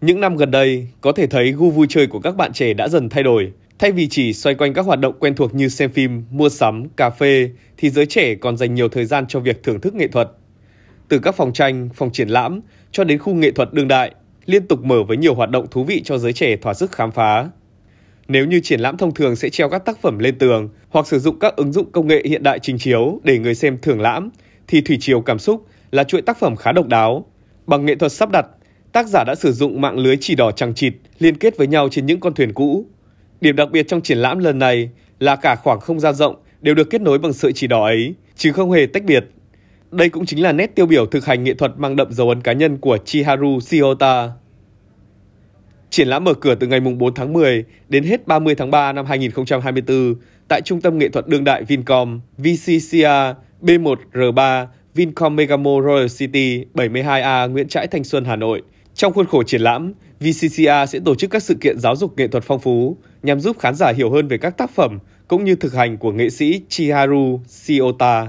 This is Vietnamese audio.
Những năm gần đây, có thể thấy gu vui chơi của các bạn trẻ đã dần thay đổi. Thay vì chỉ xoay quanh các hoạt động quen thuộc như xem phim, mua sắm, cà phê, thì giới trẻ còn dành nhiều thời gian cho việc thưởng thức nghệ thuật. Từ các phòng tranh, phòng triển lãm cho đến khu nghệ thuật đương đại, liên tục mở với nhiều hoạt động thú vị cho giới trẻ thỏa sức khám phá. Nếu như triển lãm thông thường sẽ treo các tác phẩm lên tường hoặc sử dụng các ứng dụng công nghệ hiện đại trình chiếu để người xem thưởng lãm, thì Thủy Triều Cảm Xúc là chuỗi tác phẩm khá độc đáo. Bằng nghệ thuật sắp đặt tác giả đã sử dụng mạng lưới chỉ đỏ chẳng chịt liên kết với nhau trên những con thuyền cũ. Điểm đặc biệt trong triển lãm lần này là cả khoảng không gian rộng đều được kết nối bằng sợi chỉ đỏ ấy, chứ không hề tách biệt. Đây cũng chính là nét tiêu biểu thực hành nghệ thuật mang đậm dấu ấn cá nhân của Chiharu Shihota. Triển lãm mở cửa từ ngày 4 tháng 10 đến hết 30 tháng 3 năm 2024 tại Trung tâm Nghệ thuật Đương đại Vincom, VCCA, B1R3, Vincom Megamo Royal City 72A Nguyễn Trãi Thanh Xuân Hà Nội – trong khuôn khổ triển lãm, VCCA sẽ tổ chức các sự kiện giáo dục nghệ thuật phong phú nhằm giúp khán giả hiểu hơn về các tác phẩm cũng như thực hành của nghệ sĩ Chiharu Shiota.